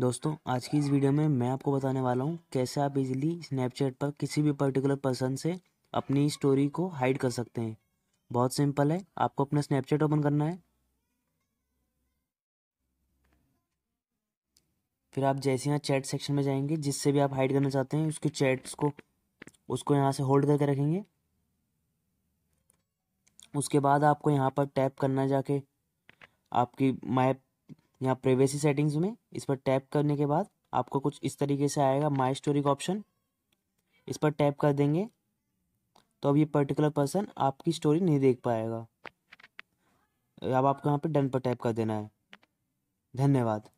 दोस्तों आज की इस वीडियो में मैं आपको बताने वाला हूँ कैसे आप इजीली स्नैपचैट पर किसी भी पर्टिकुलर पर्सन से अपनी स्टोरी को हाइड कर सकते हैं बहुत सिंपल है आपको अपना स्नैपचैट ओपन करना है फिर आप जैसे यहाँ चैट सेक्शन में जाएंगे जिससे भी आप हाइड करना चाहते हैं उसके चैट्स को उसको यहाँ से होल्ड करके रखेंगे उसके बाद आपको यहाँ पर टैप करना जाके आपकी मैप यहाँ प्राइवेसी सेटिंग्स में इस पर टैप करने के बाद आपको कुछ इस तरीके से आएगा माई स्टोरी का ऑप्शन इस पर टैप कर देंगे तो अब ये पर्टिकुलर पर्सन आपकी स्टोरी नहीं देख पाएगा अब आपको यहाँ पे डन पर टैप कर देना है धन्यवाद